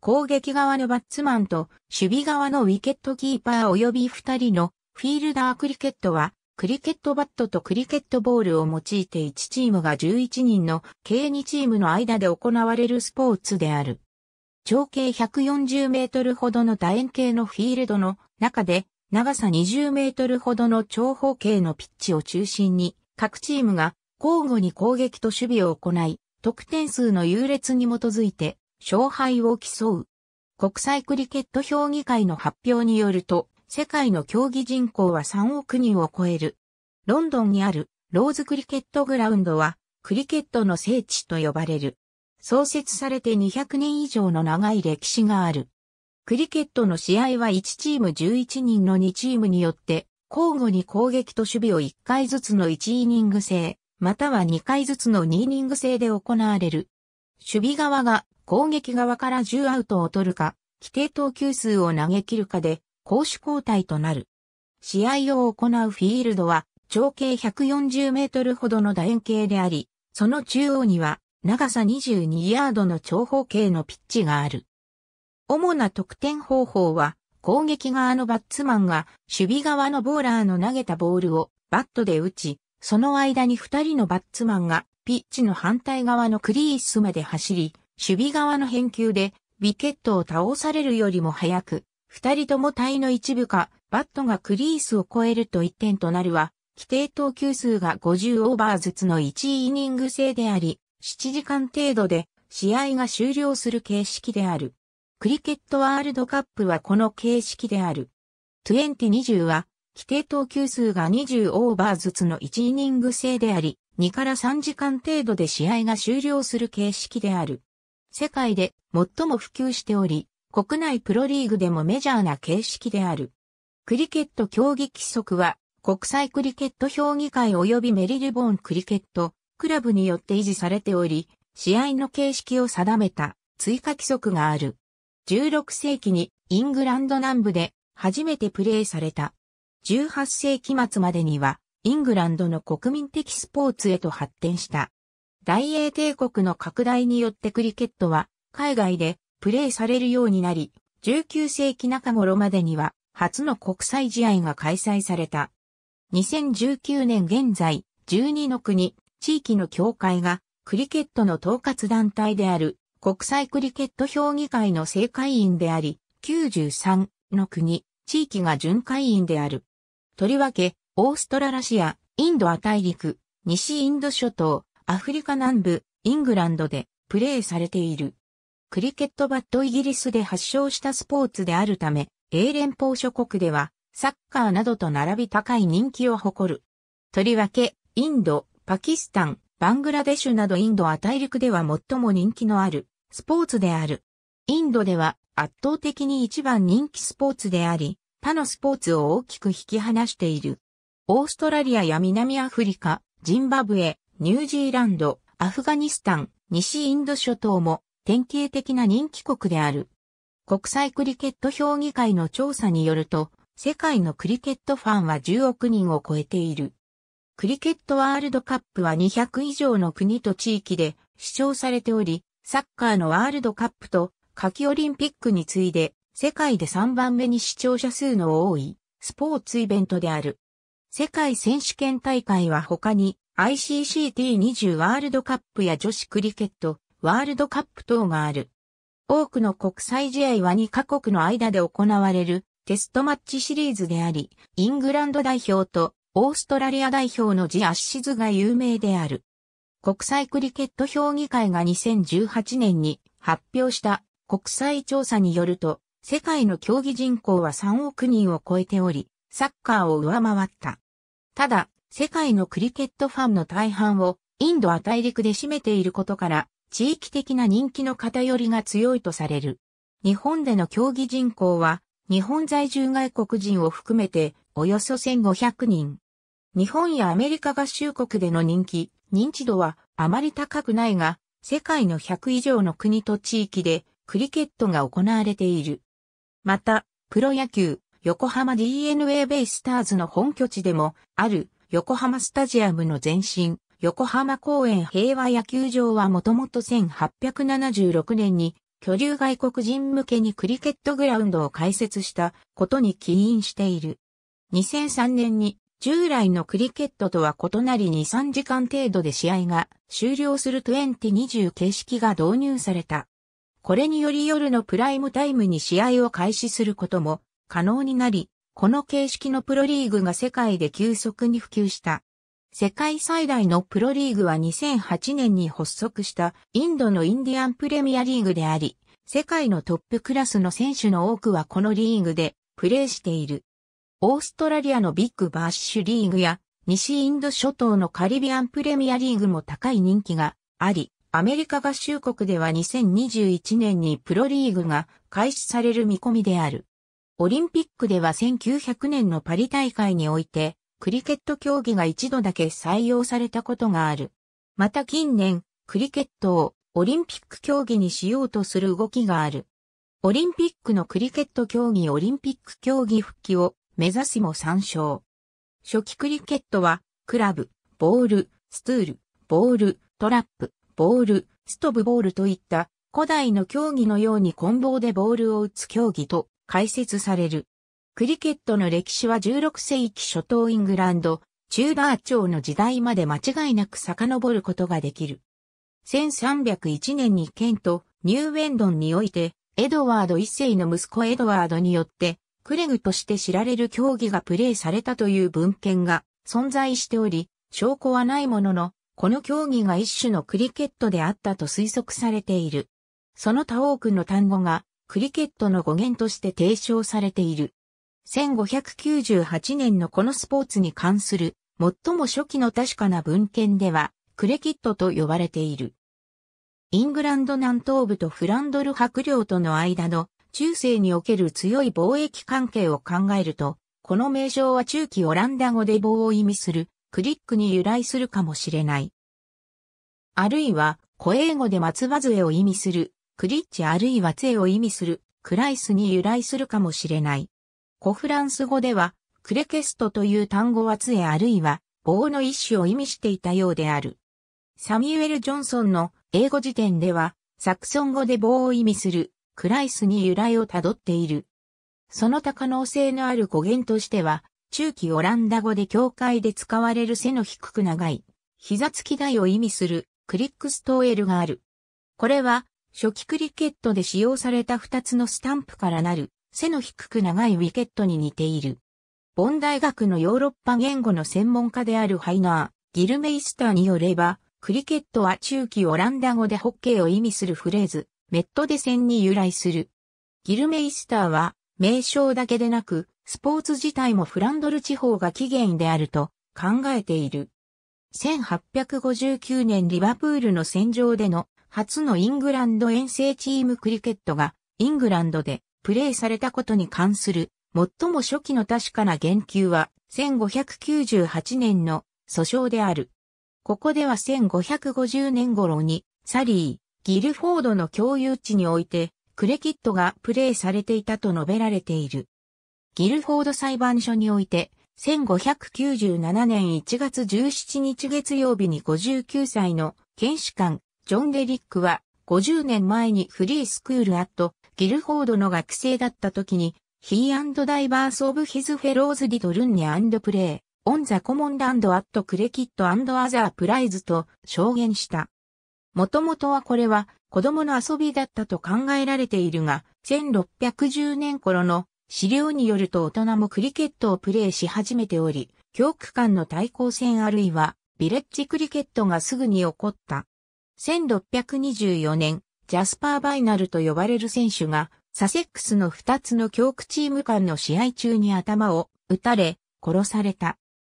攻撃側のバッツマンと守備側のウィケットキーパー及び二人のフィールダークリケットはクリケットバットとクリケットボールを用いて1チームが11人の計2チームの間で行われるスポーツである。長径140メートルほどの楕円形のフィールドの中で長さ20メートルほどの長方形のピッチを中心に各チームが交互に攻撃と守備を行い、得点数の優劣に基づいて勝敗を競う。国際クリケット評議会の発表によると、世界の競技人口は3億人を超える。ロンドンにあるローズクリケットグラウンドは、クリケットの聖地と呼ばれる。創設されて200年以上の長い歴史がある。クリケットの試合は1チーム11人の2チームによって、交互に攻撃と守備を1回ずつの1イニング制、または2回ずつの2イニング制で行われる。守備側が攻撃側から10アウトを取るか、規定投球数を投げ切るかで、攻守交代となる。試合を行うフィールドは、長径140メートルほどの楕円形であり、その中央には、長さ22ヤードの長方形のピッチがある。主な得点方法は、攻撃側のバッツマンが守備側のボーラーの投げたボールをバットで打ち、その間に2人のバッツマンがピッチの反対側のクリースまで走り、守備側の返球で、ビケットを倒されるよりも早く、二人とも体の一部か、バットがクリースを超えると1点となるは、規定投球数が50オーバーずつの1イニング制であり、7時間程度で試合が終了する形式である。クリケットワールドカップはこの形式である。2020は、規定投球数が20オーバーずつの1イニング制であり、2から3時間程度で試合が終了する形式である。世界で最も普及しており、国内プロリーグでもメジャーな形式である。クリケット競技規則は、国際クリケット評議会及びメリルボーンクリケット、クラブによって維持されており、試合の形式を定めた追加規則がある。16世紀にイングランド南部で初めてプレーされた。18世紀末までにはイングランドの国民的スポーツへと発展した。大英帝国の拡大によってクリケットは海外でプレーされるようになり、19世紀中頃までには初の国際試合が開催された。2019年現在、12の国、地域の協会がクリケットの統括団体である国際クリケット評議会の正会員であり、93の国、地域が準会員である。とりわけ、オーストララシア、インドア大陸、西インド諸島、アフリカ南部、イングランドでプレーされている。クリケットバットイギリスで発祥したスポーツであるため、英連邦諸国ではサッカーなどと並び高い人気を誇る。とりわけ、インド、パキスタン、バングラデシュなどインドは大陸では最も人気のあるスポーツである。インドでは圧倒的に一番人気スポーツであり、他のスポーツを大きく引き離している。オーストラリアや南アフリカ、ジンバブエ、ニュージーランド、アフガニスタン、西インド諸島も典型的な人気国である。国際クリケット評議会の調査によると、世界のクリケットファンは10億人を超えている。クリケットワールドカップは200以上の国と地域で視聴されており、サッカーのワールドカップと夏季オリンピックに次いで世界で3番目に視聴者数の多いスポーツイベントである。世界選手権大会は他に ICC-T20 ワールドカップや女子クリケット、ワールドカップ等がある。多くの国際試合は2カ国の間で行われるテストマッチシリーズであり、イングランド代表とオーストラリア代表のジ・アッシズが有名である。国際クリケット評議会が2018年に発表した国際調査によると、世界の競技人口は3億人を超えており、サッカーを上回った。ただ、世界のクリケットファンの大半をインドア大陸で占めていることから、地域的な人気の偏りが強いとされる。日本での競技人口は、日本在住外国人を含めておよそ1500人。日本やアメリカ合衆国での人気、認知度はあまり高くないが、世界の100以上の国と地域でクリケットが行われている。また、プロ野球、横浜 DNA ベイスターズの本拠地でもある横浜スタジアムの前身、横浜公園平和野球場はもともと1876年に居留外国人向けにクリケットグラウンドを開設したことに起因している。2003年に従来のクリケットとは異なり2、3時間程度で試合が終了する2020形式が導入された。これにより夜のプライムタイムに試合を開始することも可能になり、この形式のプロリーグが世界で急速に普及した。世界最大のプロリーグは2008年に発足したインドのインディアンプレミアリーグであり、世界のトップクラスの選手の多くはこのリーグでプレーしている。オーストラリアのビッグバッシュリーグや西インド諸島のカリビアンプレミアリーグも高い人気があり、アメリカ合衆国では2021年にプロリーグが開始される見込みである。オリンピックでは1900年のパリ大会において、クリケット競技が一度だけ採用されたことがある。また近年、クリケットをオリンピック競技にしようとする動きがある。オリンピックのクリケット競技オリンピック競技復帰を目指すも参照。初期クリケットは、クラブ、ボール、ストゥール、ボール、トラップ、ボール、ストブボールといった古代の競技のようにンボでボールを打つ競技と開設される。クリケットの歴史は16世紀初頭イングランド、チューダー朝の時代まで間違いなく遡ることができる。1301年にケント、ニューウェンドンにおいて、エドワード一世の息子エドワードによって、クレグとして知られる競技がプレーされたという文献が存在しており、証拠はないものの、この競技が一種のクリケットであったと推測されている。その他多くの単語がクリケットの語源として提唱されている。1598年のこのスポーツに関する最も初期の確かな文献では、クレキットと呼ばれている。イングランド南東部とフランドル伯領との間の中世における強い貿易関係を考えると、この名称は中期オランダ語で棒を意味するクリックに由来するかもしれない。あるいは、古英語で松葉杖を意味するクリッチあるいは杖を意味するクライスに由来するかもしれない。古フランス語では、クレケストという単語は杖あるいは棒の一種を意味していたようである。サミュエル・ジョンソンの英語辞典では、サクソン語で棒を意味するクライスに由来をたどっている。その他可能性のある語源としては、中期オランダ語で教会で使われる背の低く長い、膝つき台を意味するクリックストーエルがある。これは初期クリケットで使用された2つのスタンプからなる背の低く長いウィケットに似ている。ボン大学のヨーロッパ言語の専門家であるハイナー、ギルメイスターによれば、クリケットは中期オランダ語でホッケーを意味するフレーズ、メットで戦に由来する。ギルメイスターは、名称だけでなく、スポーツ自体もフランドル地方が起源であると考えている。1859年リバプールの戦場での初のイングランド遠征チームクリケットがイングランドでプレーされたことに関する最も初期の確かな言及は1598年の訴訟である。ここでは1550年頃にサリー、ギルフォードの共有地においてクレキットがプレーされていたと述べられている。ギルフォード裁判所において1597年1月17日月曜日に59歳の検視官ジョン・デリックは50年前にフリースクールアットギルフォードの学生だった時に He and Divers of His Fellows Did レイ、オン・ n and Play on the Common Land at Cricket and Other Prize と証言した。もともとはこれは子供の遊びだったと考えられているが、1610年頃の資料によると大人もクリケットをプレーし始めており、教区間の対抗戦あるいはビレッジクリケットがすぐに起こった。1624年、ジャスパー・バイナルと呼ばれる選手が、サセックスの2つの教区チーム間の試合中に頭を撃たれ、殺された。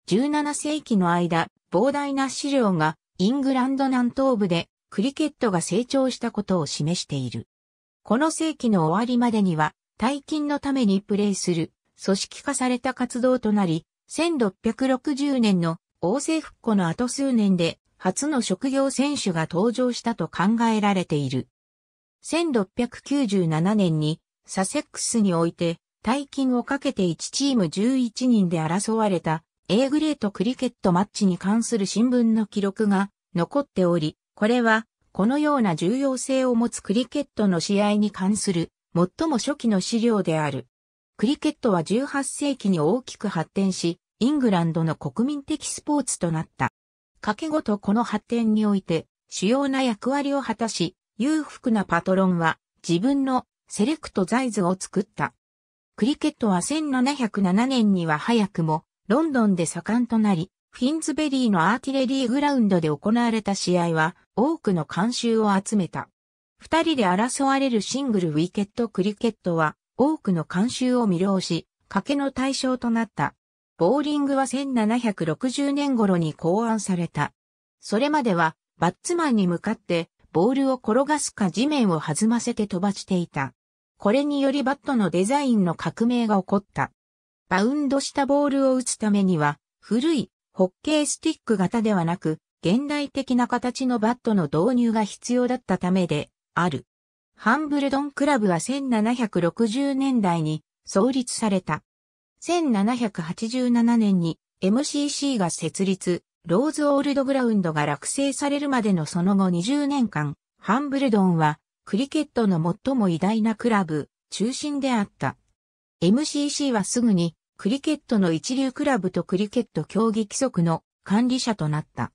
17世紀の間、膨大な資料がイングランド南東部でクリケットが成長したことを示している。この世紀の終わりまでには、大金のためにプレーする、組織化された活動となり、1660年の王政復古の後数年で初の職業選手が登場したと考えられている。1697年にサセックスにおいて大金をかけて1チーム11人で争われた A グレートクリケットマッチに関する新聞の記録が残っており、これはこのような重要性を持つクリケットの試合に関する最も初期の資料である。クリケットは18世紀に大きく発展し、イングランドの国民的スポーツとなった。掛けごとこの発展において、主要な役割を果たし、裕福なパトロンは自分のセレクト財図を作った。クリケットは1707年には早くもロンドンで盛んとなり、フィンズベリーのアーティレリーグラウンドで行われた試合は多くの観衆を集めた。二人で争われるシングルウィケットクリケットは多くの観衆を魅了し、賭けの対象となった。ボーリングは1760年頃に考案された。それまでは、バッツマンに向かって、ボールを転がすか地面を弾ませて飛ばしていた。これによりバットのデザインの革命が起こった。バウンドしたボールを打つためには、古いホッケースティック型ではなく、現代的な形のバットの導入が必要だったためで、ある。ハンブルドンクラブは1760年代に創立された。1787年に MCC が設立、ローズオールドグラウンドが落成されるまでのその後20年間、ハンブルドンはクリケットの最も偉大なクラブ、中心であった。MCC はすぐにクリケットの一流クラブとクリケット競技規則の管理者となった。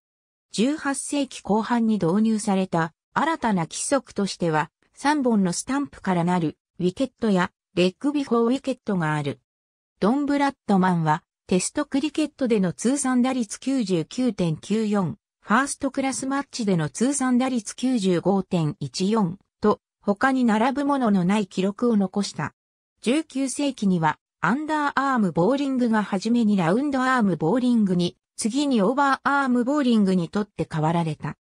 18世紀後半に導入された新たな規則としては3本のスタンプからなるウィケットやレッグビフォーウィケットがある。ドン・ブラッドマンは、テストクリケットでの通算打率99.94、ファーストクラスマッチでの通算打率95.14と、他に並ぶもののない記録を残した。19世紀には、アンダーアームボーリングが初めにラウンドアームボーリングに、次にオーバーアームボーリングにとって変わられた。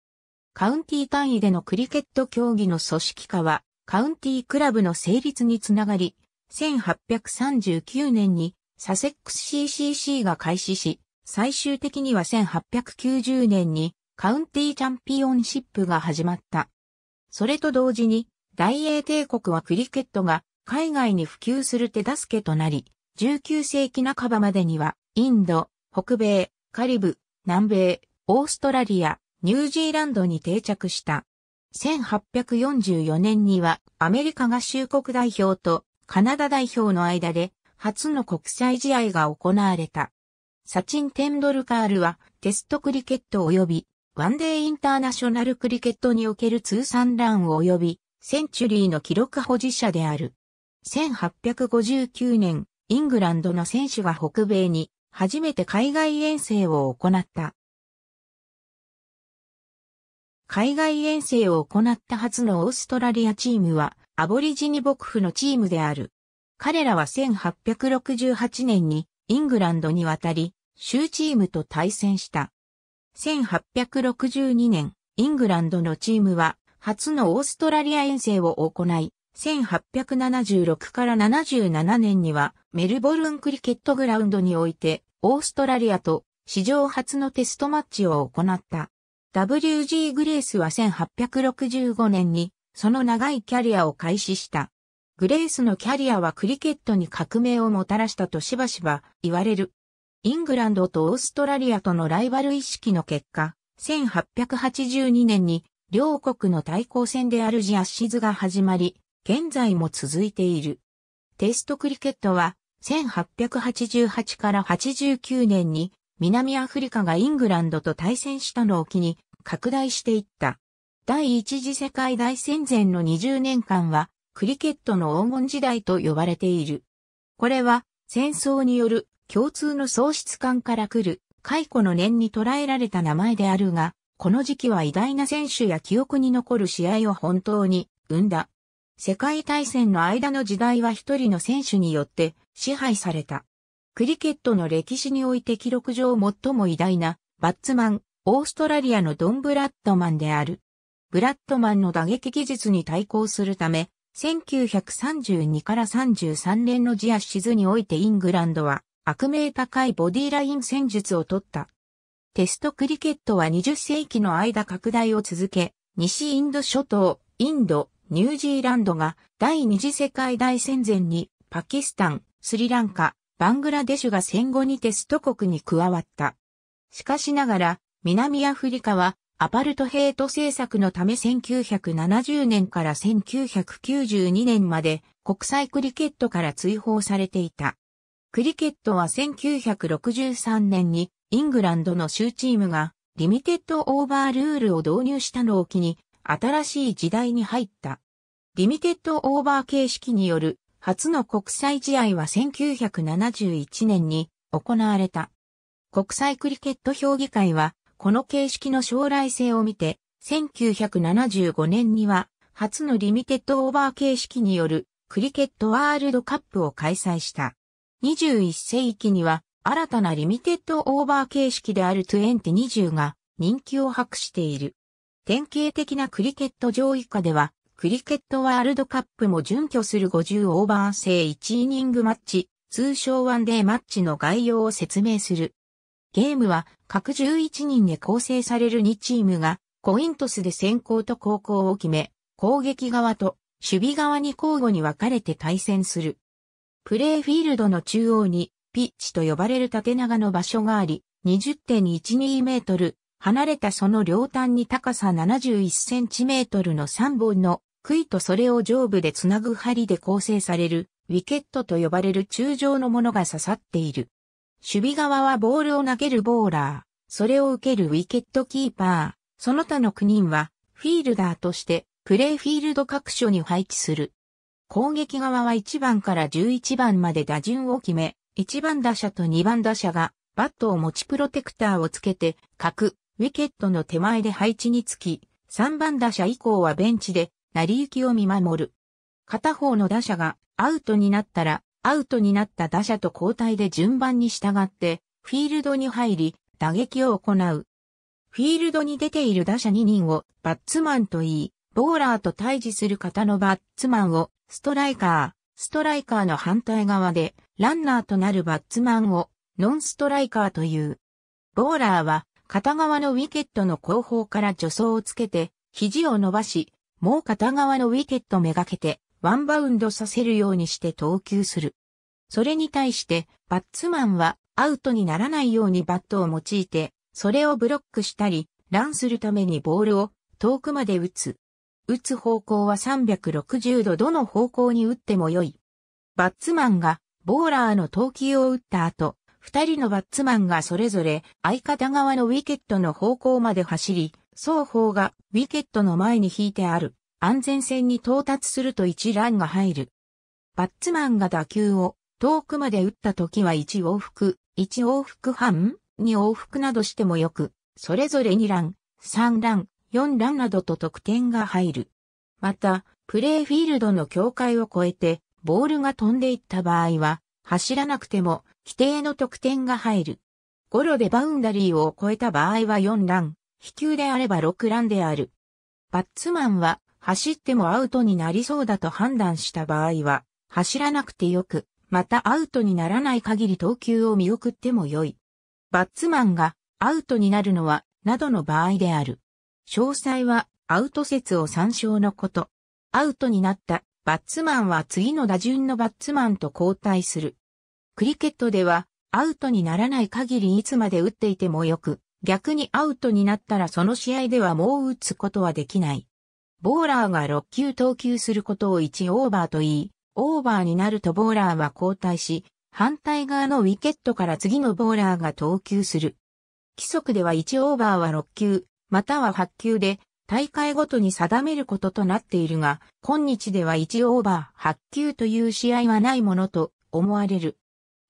カウンティ単位でのクリケット競技の組織化は、カウンティクラブの成立につながり、1839年にサセックス CCC が開始し、最終的には1890年にカウンティーチャンピオンシップが始まった。それと同時に、大英帝国はクリケットが海外に普及する手助けとなり、19世紀半ばまでには、インド、北米、カリブ、南米、オーストラリア、ニュージーランドに定着した。1844年にはアメリカ合衆国代表とカナダ代表の間で初の国際試合が行われた。サチン・テンドルカールはテストクリケット及びワンデーインターナショナルクリケットにおける通算ラン及びセンチュリーの記録保持者である。1859年、イングランドの選手が北米に初めて海外遠征を行った。海外遠征を行った初のオーストラリアチームはアボリジニ牧夫のチームである。彼らは1868年にイングランドに渡り、州チームと対戦した。1862年、イングランドのチームは初のオーストラリア遠征を行い、1876から77年にはメルボルンクリケットグラウンドにおいてオーストラリアと史上初のテストマッチを行った。WG グレースは1865年にその長いキャリアを開始した。グレースのキャリアはクリケットに革命をもたらしたとしばしば言われる。イングランドとオーストラリアとのライバル意識の結果、1882年に両国の対抗戦であるジアシズが始まり、現在も続いている。テストクリケットは1888から89年に南アフリカがイングランドと対戦したのを機に拡大していった。第一次世界大戦前の20年間は、クリケットの黄金時代と呼ばれている。これは、戦争による共通の喪失感から来る、解雇の念に捉えられた名前であるが、この時期は偉大な選手や記憶に残る試合を本当に生んだ。世界大戦の間の時代は一人の選手によって支配された。クリケットの歴史において記録上最も偉大なバッツマン、オーストラリアのドン・ブラッドマンである。ブラッドマンの打撃技術に対抗するため、1932から33年のジアシズにおいてイングランドは悪名高いボディライン戦術を取った。テストクリケットは20世紀の間拡大を続け、西インド諸島、インド、ニュージーランドが第二次世界大戦前にパキスタン、スリランカ、バングラデシュが戦後にテスト国に加わった。しかしながら、南アフリカはアパルトヘイト政策のため1970年から1992年まで国際クリケットから追放されていた。クリケットは1963年にイングランドの州チームがリミテッドオーバールールを導入したのを機に新しい時代に入った。リミテッドオーバー形式による初の国際試合は1971年に行われた。国際クリケット評議会はこの形式の将来性を見て、1975年には、初のリミテッドオーバー形式によるクリケットワールドカップを開催した。21世紀には、新たなリミテッドオーバー形式である2020が人気を博している。典型的なクリケット上位下では、クリケットワールドカップも準拠する50オーバー制1イニングマッチ、通称ワンデーマッチの概要を説明するゲームは各11人で構成される2チームがコイントスで先行と後攻を決め、攻撃側と守備側に交互に分かれて対戦する。プレイフィールドの中央にピッチと呼ばれる縦長の場所があり、20.12メートル、離れたその両端に高さ71センチメートルの3本の杭とそれを上部でつなぐ針で構成されるウィケットと呼ばれる中上のものが刺さっている。守備側はボールを投げるボーラー、それを受けるウィケットキーパー、その他の9人はフィールダーとしてプレーフィールド各所に配置する。攻撃側は1番から11番まで打順を決め、1番打者と2番打者がバットを持ちプロテクターをつけて、各ウィケットの手前で配置につき、3番打者以降はベンチで成り行きを見守る。片方の打者がアウトになったらアウトになった打者と交代で順番に従って、フィールドに入り、打撃を行う。フィールドに出ている打者2人をバッツマンと言い、ボーラーと対峙する方のバッツマンをストライカー、ストライカーの反対側でランナーとなるバッツマンをノンストライカーという。ボーラーは片側のウィケットの後方から助走をつけて、肘を伸ばし、もう片側のウィケットめがけてワンバウンドさせるようにして投球する。それに対して、バッツマンはアウトにならないようにバットを用いて、それをブロックしたり、ランするためにボールを遠くまで打つ。打つ方向は360度どの方向に打っても良い。バッツマンがボーラーの投球を打った後、二人のバッツマンがそれぞれ相方側のウィケットの方向まで走り、双方がウィケットの前に引いてある。安全線に到達すると1ランが入る。バッツマンが打球を遠くまで打った時は1往復、1往復半、2往復などしてもよく、それぞれ2ラン、3ラン、4ランなどと得点が入る。また、プレーフィールドの境界を越えて、ボールが飛んでいった場合は、走らなくても、規定の得点が入る。ゴロでバウンダリーを越えた場合は4ラン、飛球であれば6ランである。バッツマンは、走ってもアウトになりそうだと判断した場合は、走らなくてよく、またアウトにならない限り投球を見送っても良い。バッツマンがアウトになるのは、などの場合である。詳細はアウト説を参照のこと。アウトになったバッツマンは次の打順のバッツマンと交代する。クリケットではアウトにならない限りいつまで打っていてもよく、逆にアウトになったらその試合ではもう打つことはできない。ボーラーが6球投球することを1オーバーと言い、オーバーになるとボーラーは交代し、反対側のウィケットから次のボーラーが投球する。規則では1オーバーは6球、または8球で、大会ごとに定めることとなっているが、今日では1オーバー8球という試合はないものと思われる。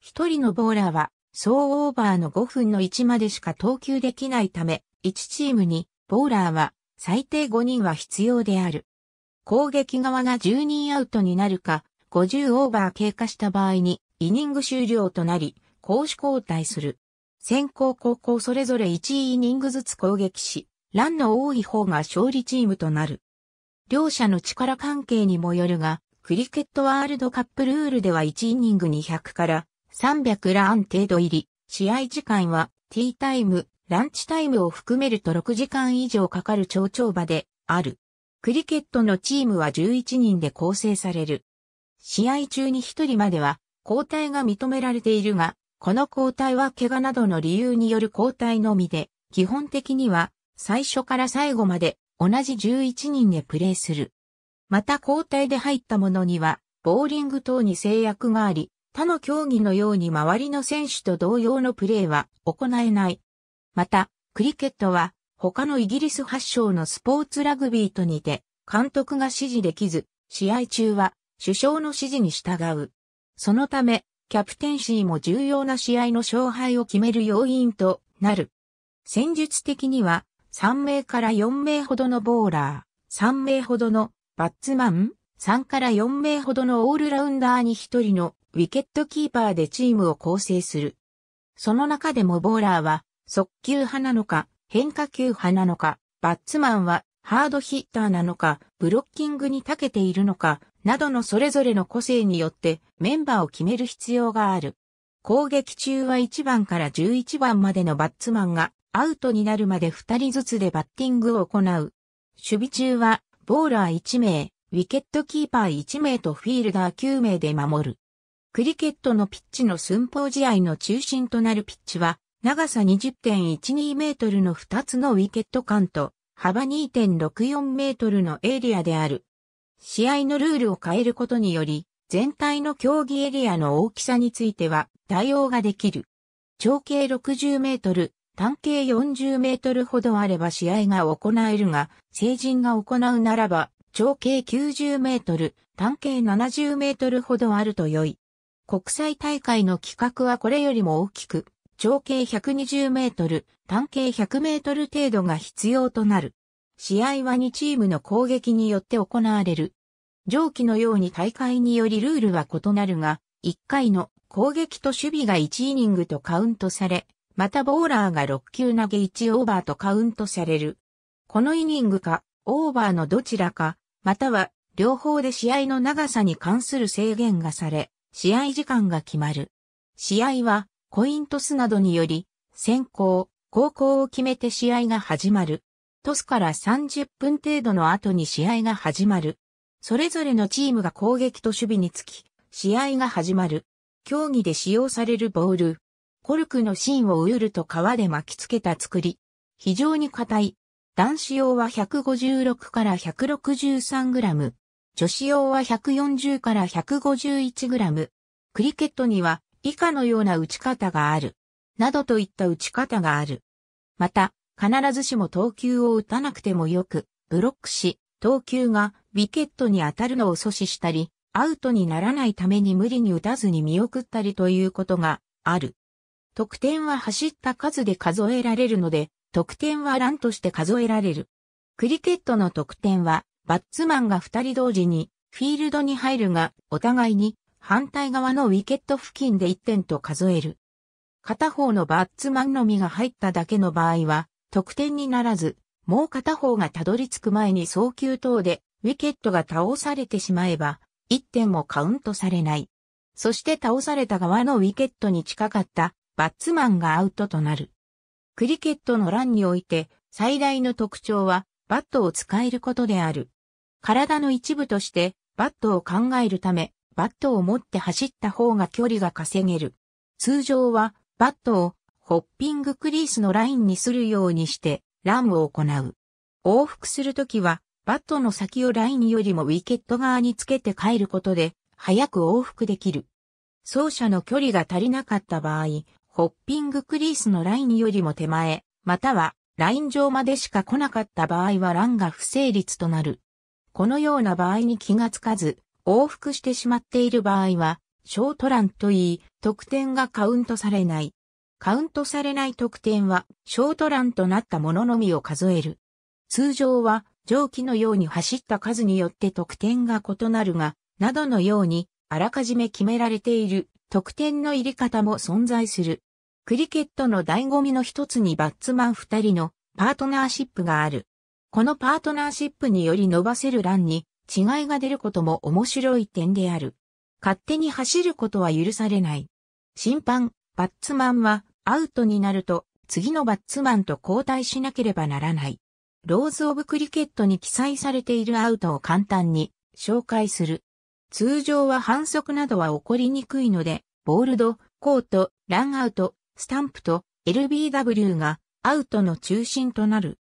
一人のボーラーは、総オーバーの5分の1までしか投球できないため、1チームに、ボーラーは最低5人は必要である。攻撃側が10人アウトになるか、50オーバー経過した場合に、イニング終了となり、攻守交代する。先攻後攻それぞれ1イニングずつ攻撃し、ランの多い方が勝利チームとなる。両者の力関係にもよるが、クリケットワールドカップルールでは1イニング200から300ラン程度入り、試合時間はティータイム、ランチタイムを含めると6時間以上かかる長丁場である。クリケットのチームは11人で構成される。試合中に1人までは交代が認められているが、この交代は怪我などの理由による交代のみで、基本的には最初から最後まで同じ11人でプレーする。また交代で入った者には、ボーリング等に制約があり、他の競技のように周りの選手と同様のプレーは行えない。また、クリケットは他のイギリス発祥のスポーツラグビーと似て、監督が指示できず、試合中は首相の指示に従う。そのため、キャプテンシーも重要な試合の勝敗を決める要因となる。戦術的には、3名から4名ほどのボーラー、3名ほどのバッツマン、3から4名ほどのオールラウンダーに1人のウィケットキーパーでチームを構成する。その中でもボーラーは速球派なのか、変化球派なのか、バッツマンはハードヒッターなのか、ブロッキングに長けているのか、などのそれぞれの個性によってメンバーを決める必要がある。攻撃中は1番から11番までのバッツマンがアウトになるまで2人ずつでバッティングを行う。守備中はボーラー1名、ウィケットキーパー1名とフィールダー9名で守る。クリケットのピッチの寸法試合の中心となるピッチは長さ20.12メートルの2つのウィケット間と、幅2.64メートルのエリアである。試合のルールを変えることにより、全体の競技エリアの大きさについては対応ができる。長径60メートル、単径40メートルほどあれば試合が行えるが、成人が行うならば、長径90メートル、単径70メートルほどあると良い。国際大会の規格はこれよりも大きく、長径120メートル、単径100メートル程度が必要となる。試合は2チームの攻撃によって行われる。上記のように大会によりルールは異なるが、1回の攻撃と守備が1イニングとカウントされ、またボーラーが6球投げ1オーバーとカウントされる。このイニングか、オーバーのどちらか、または両方で試合の長さに関する制限がされ、試合時間が決まる。試合はコイントスなどにより、先行、後攻を決めて試合が始まる。トスから30分程度の後に試合が始まる。それぞれのチームが攻撃と守備につき、試合が始まる。競技で使用されるボール。コルクの芯をウールと革で巻き付けた作り。非常に硬い。男子用は156から163グラム。女子用は140から151グラム。クリケットには以下のような打ち方がある。などといった打ち方がある。また、必ずしも投球を打たなくてもよく、ブロックし、投球がビケットに当たるのを阻止したり、アウトにならないために無理に打たずに見送ったりということがある。得点は走った数で数えられるので、得点はランとして数えられる。クリケットの得点は、バッツマンが二人同時にフィールドに入るが、お互いに反対側のウィケット付近で1点と数える。片方のバッツマンのみが入っただけの場合は、得点にならず、もう片方がたどり着く前に送球等で、ウィケットが倒されてしまえば、1点もカウントされない。そして倒された側のウィケットに近かったバッツマンがアウトとなる。クリケットの欄において最大の特徴はバットを使えることである。体の一部としてバットを考えるためバットを持って走った方が距離が稼げる。通常は、バットをホッピングクリースのラインにするようにして、ランを行う。往復するときは、バットの先をラインよりもウィケット側につけて帰ることで、早く往復できる。走者の距離が足りなかった場合、ホッピングクリースのラインよりも手前、またはライン上までしか来なかった場合はランが不成立となる。このような場合に気がつかず、往復してしまっている場合は、ショートランといい、得点がカウントされない。カウントされない得点は、ショートランとなったもののみを数える。通常は、上記のように走った数によって得点が異なるが、などのように、あらかじめ決められている得点の入れ方も存在する。クリケットの醍醐味の一つにバッツマン二人のパートナーシップがある。このパートナーシップにより伸ばせるランに違いが出ることも面白い点である。勝手に走ることは許されない。審判、バッツマンはアウトになると次のバッツマンと交代しなければならない。ローズ・オブ・クリケットに記載されているアウトを簡単に紹介する。通常は反則などは起こりにくいので、ボールド、コート、ランアウト、スタンプと LBW がアウトの中心となる。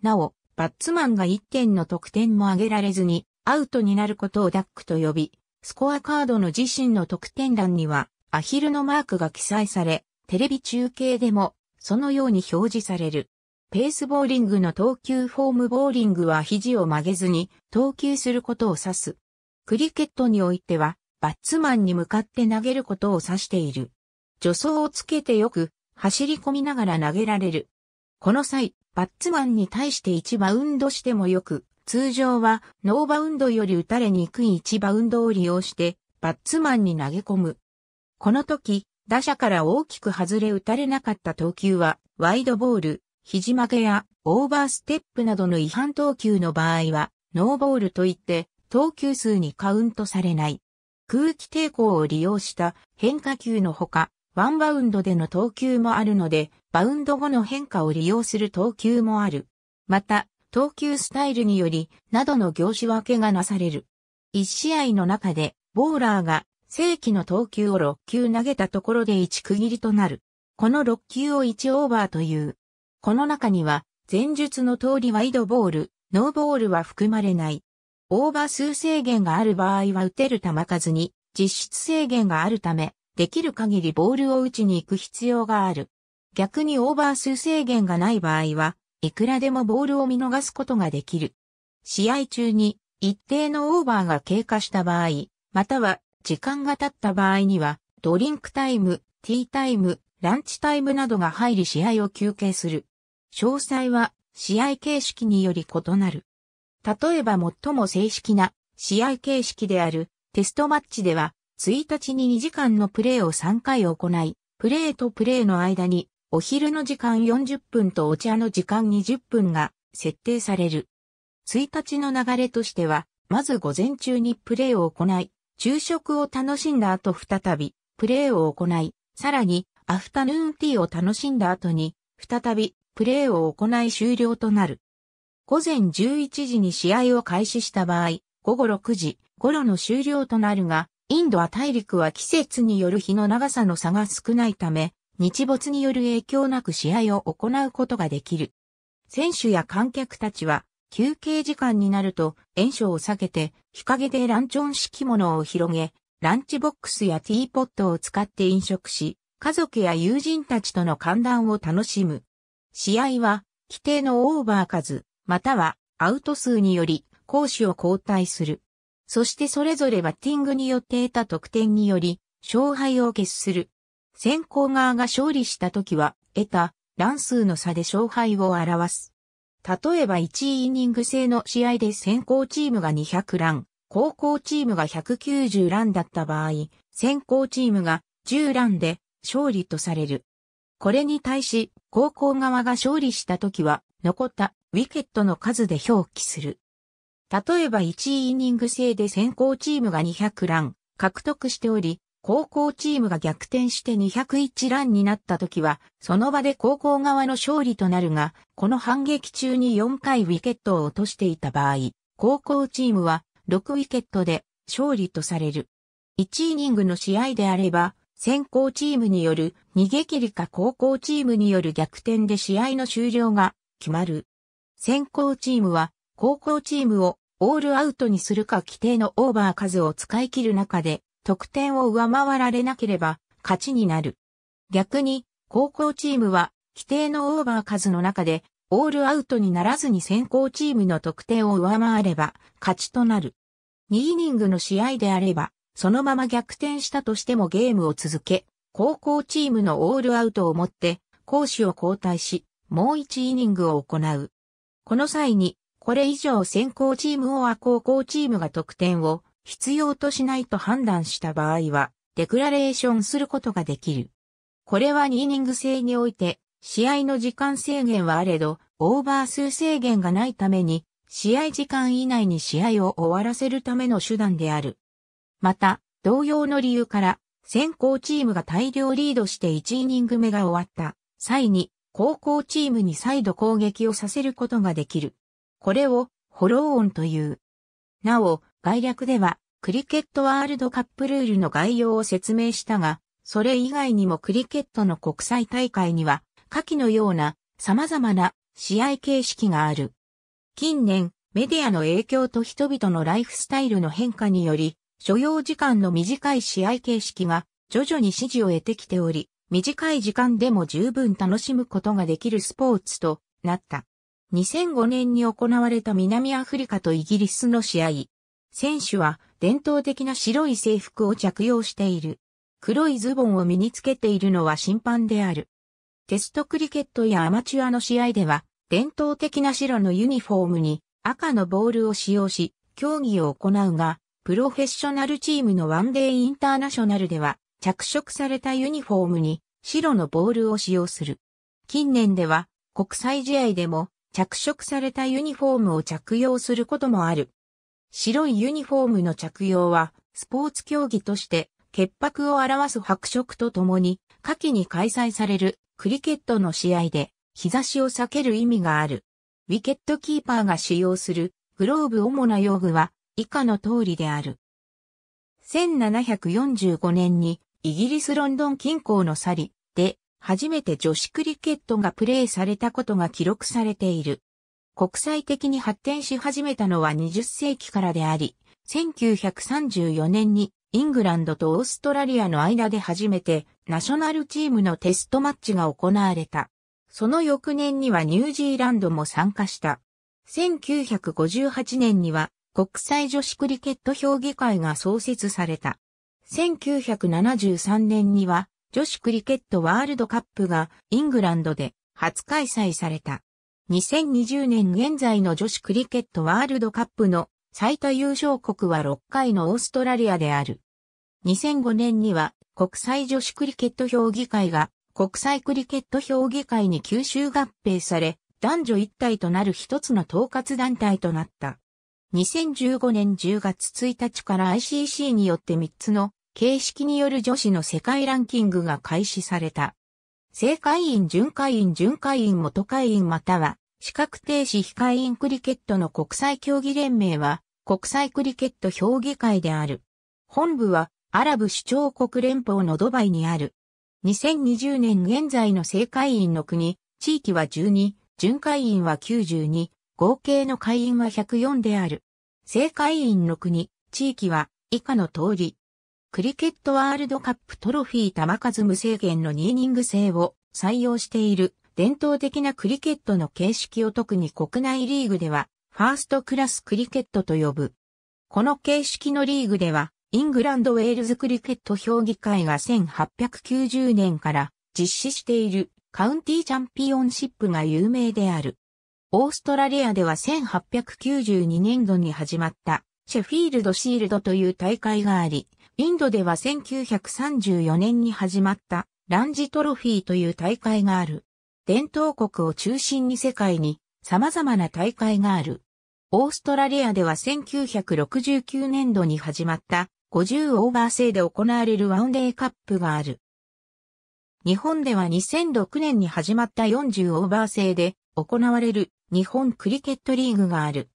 なお、バッツマンが1点の得点も挙げられずにアウトになることをダックと呼び、スコアカードの自身の得点欄にはアヒルのマークが記載され、テレビ中継でもそのように表示される。ペースボーリングの投球フォームボーリングは肘を曲げずに投球することを指す。クリケットにおいてはバッツマンに向かって投げることを指している。助走をつけてよく走り込みながら投げられる。この際、バッツマンに対して1バウンドしてもよく通常はノーバウンドより打たれにくい1バウンドを利用してバッツマンに投げ込む。この時、打者から大きく外れ打たれなかった投球はワイドボール、肘曲げやオーバーステップなどの違反投球の場合はノーボールといって投球数にカウントされない。空気抵抗を利用した変化球のほか、ワンバウンドでの投球もあるので、バウンド後の変化を利用する投球もある。また、投球スタイルにより、などの業種分けがなされる。一試合の中で、ボーラーが正規の投球を6球投げたところで1区切りとなる。この6球を1オーバーという。この中には、前述の通りワイドボール、ノーボールは含まれない。オーバー数制限がある場合は打てる球数に実質制限があるため、できる限りボールを打ちに行く必要がある。逆にオーバー数制限がない場合は、いくらでもボールを見逃すことができる。試合中に一定のオーバーが経過した場合、または時間が経った場合には、ドリンクタイム、ティータイム、ランチタイムなどが入り試合を休憩する。詳細は試合形式により異なる。例えば最も正式な試合形式であるテストマッチでは1日に2時間のプレーを3回行い、プレーとプレーの間にお昼の時間40分とお茶の時間20分が設定される。1日の流れとしては、まず午前中にプレーを行い、昼食を楽しんだ後再び、プレーを行い、さらに、アフタヌーンティーを楽しんだ後に、再び、プレーを行い終了となる。午前11時に試合を開始した場合、午後6時頃の終了となるが、インドは大陸は季節による日の長さの差が少ないため、日没による影響なく試合を行うことができる。選手や観客たちは休憩時間になると炎症を避けて日陰でランチョン敷物を広げ、ランチボックスやティーポットを使って飲食し、家族や友人たちとの観覧を楽しむ。試合は規定のオーバー数、またはアウト数により講師を交代する。そしてそれぞれバッティングによって得た得点により勝敗を決する。先行側が勝利した時は、得た、乱数の差で勝敗を表す。例えば1イニング制の試合で先行チームが200ラン、後攻チームが190ランだった場合、先行チームが10ランで勝利とされる。これに対し、後攻側が勝利した時は、残ったウィケットの数で表記する。例えば1イニング制で先行チームが200ラン獲得しており、高校チームが逆転して201ランになった時は、その場で高校側の勝利となるが、この反撃中に4回ウィケットを落としていた場合、高校チームは6ウィケットで勝利とされる。1イニングの試合であれば、先行チームによる逃げ切りか高校チームによる逆転で試合の終了が決まる。先行チームは高校チームをオールアウトにするか規定のオーバー数を使い切る中で得点を上回られなければ勝ちになる。逆に、高校チームは規定のオーバー数の中でオールアウトにならずに先行チームの得点を上回れば勝ちとなる。2イニングの試合であれば、そのまま逆転したとしてもゲームを続け、高校チームのオールアウトをもって講師を交代し、もう1イニングを行う。この際に、これ以上先行チームをは高校チームが得点を必要としないと判断した場合は、デクラレーションすることができる。これは2イニング制において、試合の時間制限はあれど、オーバー数制限がないために、試合時間以内に試合を終わらせるための手段である。また、同様の理由から、先行チームが大量リードして1イニング目が終わった際に、後攻チームに再度攻撃をさせることができる。これを、フォローオンという。なお、概略では、クリケットワールドカップルールの概要を説明したが、それ以外にもクリケットの国際大会には、下記のような様々な試合形式がある。近年、メディアの影響と人々のライフスタイルの変化により、所要時間の短い試合形式が徐々に支持を得てきており、短い時間でも十分楽しむことができるスポーツとなった。2005年に行われた南アフリカとイギリスの試合、選手は伝統的な白い制服を着用している。黒いズボンを身につけているのは審判である。テストクリケットやアマチュアの試合では、伝統的な白のユニフォームに赤のボールを使用し、競技を行うが、プロフェッショナルチームのワンデイインターナショナルでは、着色されたユニフォームに白のボールを使用する。近年では、国際試合でも着色されたユニフォームを着用することもある。白いユニフォームの着用は、スポーツ競技として、潔白を表す白色とともに、夏季に開催されるクリケットの試合で、日差しを避ける意味がある。ウィケットキーパーが使用するグローブ主な用具は以下の通りである。1745年にイギリスロンドン近郊のサリで初めて女子クリケットがプレーされたことが記録されている。国際的に発展し始めたのは20世紀からであり、1934年にイングランドとオーストラリアの間で初めてナショナルチームのテストマッチが行われた。その翌年にはニュージーランドも参加した。1958年には国際女子クリケット評議会が創設された。1973年には女子クリケットワールドカップがイングランドで初開催された。2020年現在の女子クリケットワールドカップの最多優勝国は6回のオーストラリアである。2005年には国際女子クリケット評議会が国際クリケット評議会に吸収合併され、男女一体となる一つの統括団体となった。2015年10月1日から ICC によって3つの形式による女子の世界ランキングが開始された。正会員準会員準会員元会員または、資格停止非会員クリケットの国際競技連盟は、国際クリケット評議会である。本部は、アラブ首長国連邦のドバイにある。2020年現在の正会員の国、地域は12、準会員は92、合計の会員は104である。正会員の国、地域は以下の通り、クリケットワールドカップトロフィー球数無制限の2イニング制を採用している伝統的なクリケットの形式を特に国内リーグではファーストクラスクリケットと呼ぶ。この形式のリーグではイングランドウェールズクリケット評議会が1890年から実施しているカウンティーチャンピオンシップが有名である。オーストラリアでは1892年度に始まったシェフィールドシールドという大会があり、インドでは1934年に始まったランジトロフィーという大会がある。伝統国を中心に世界に様々な大会がある。オーストラリアでは1969年度に始まった50オーバー制で行われるワンデーカップがある。日本では2006年に始まった40オーバー制で行われる日本クリケットリーグがある。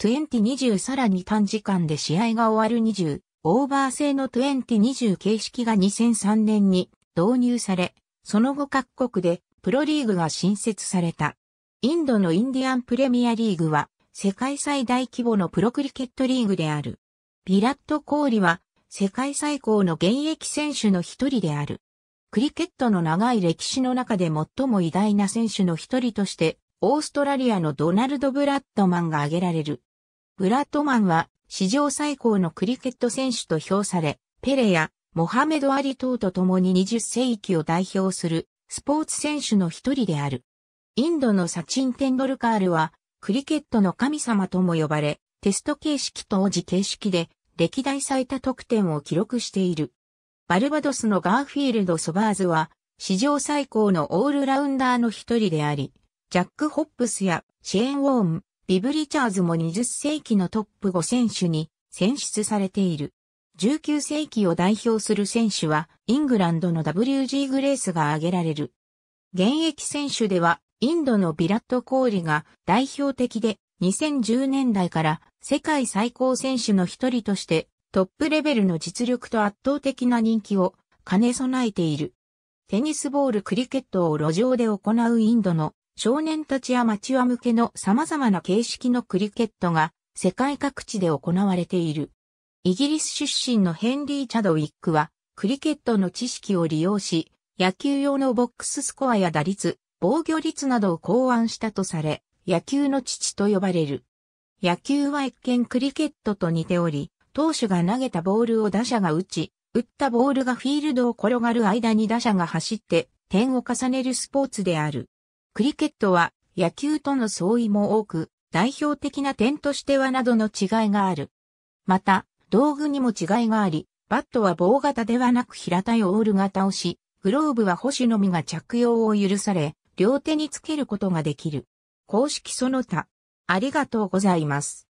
2020さらに短時間で試合が終わる20オーバー製の2020形式が2003年に導入され、その後各国でプロリーグが新設された。インドのインディアンプレミアリーグは世界最大規模のプロクリケットリーグである。ビラット・コーリは世界最高の現役選手の一人である。クリケットの長い歴史の中で最も偉大な選手の一人として、オーストラリアのドナルド・ブラッドマンが挙げられる。ブラッドマンは史上最高のクリケット選手と評され、ペレやモハメド・アリ等と共に20世紀を代表するスポーツ選手の一人である。インドのサチン・テンドルカールは、クリケットの神様とも呼ばれ、テスト形式と王子形式で、歴代最多得点を記録している。バルバドスのガーフィールド・ソバーズは、史上最高のオールラウンダーの一人であり、ジャック・ホップスやシェーン・ウォーン、ビブ・リチャーズも20世紀のトップ5選手に選出されている。19世紀を代表する選手は、イングランドの WG グレースが挙げられる。現役選手では、インドのビラット・コーリが代表的で、2010年代から世界最高選手の一人として、トップレベルの実力と圧倒的な人気を兼ね備えている。テニスボールクリケットを路上で行うインドの少年たちアマチュア向けの様々な形式のクリケットが世界各地で行われている。イギリス出身のヘンリー・チャドウィックは、クリケットの知識を利用し、野球用のボックススコアや打率、防御率などを考案したとされ、野球の父と呼ばれる。野球は一見クリケットと似ており、投手が投げたボールを打者が打ち、打ったボールがフィールドを転がる間に打者が走って点を重ねるスポーツである。クリケットは野球との相違も多く、代表的な点としてはなどの違いがある。また、道具にも違いがあり、バットは棒型ではなく平たいオール型をし、グローブは星のみが着用を許され、両手につけることができる。公式その他。ありがとうございます。